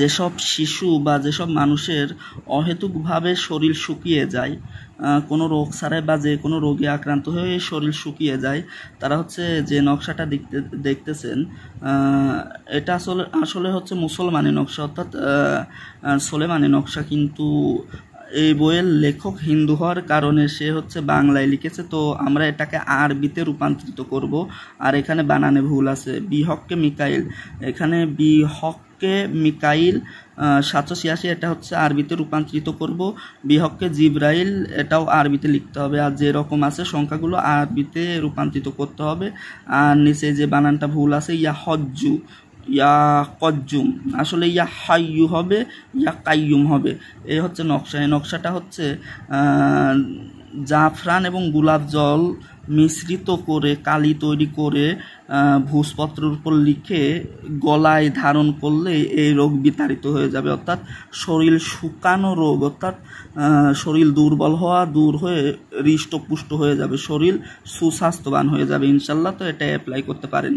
যেসব শিশু বা যেসব মানুষের অহেতুকভাবে শরীর শুকিয়ে যায় কোনো রোগ ছাড়াই বা যে কোনো রোগে আক্রান্ত হয়ে শরীর শুকিয়ে যায় তারা হচ্ছে যে নকশাটা দেখতে দেখতেছেন এটা আসলে আসলে হচ্ছে মুসলমানি নকশা অর্থাৎ সোলেমানি নকশা কিন্তু এই বইয়ের লেখক হিন্দু হওয়ার কারণে সে হচ্ছে বাংলায় লিখেছে তো আমরা এটাকে আরবিতে রূপান্তরিত করব আর এখানে বানানে ভুল আছে বিহককে মিকাইল এখানে বিহক কে মিকাইল সাতশো ছিয়াশি এটা হচ্ছে আরবিতে রূপান্তরিত করব বিহককে জিব্রাইল এটাও আরবিতে লিখতে হবে আর যেরকম আছে সংখ্যাগুলো আরবিতে রূপান্তরিত করতে হবে আর নিচে যে বানানটা ভুল আছে ইয়া হজ্জু ইয়া কজ্জুম আসলে ইয়া হাইয়ু হবে ইয়া কাইয়ুম হবে এই হচ্ছে নকশা এই নকশাটা হচ্ছে জাফরান এবং গোলাপ জল মিশ্রিত করে কালি তৈরি করে ভূষপত্রের উপর লিখে গলায় ধারণ করলে এই রোগ বিতাড়িত হয়ে যাবে অর্থাৎ শরীর শুকানো রোগ অর্থাৎ শরীর দুর্বল হওয়া দূর হয়ে হৃষ্টপুষ্ট হয়ে যাবে শরীর সুস্বাস্থ্যবান হয়ে যাবে ইনশাল্লাহ তো এটা অ্যাপ্লাই করতে পারেন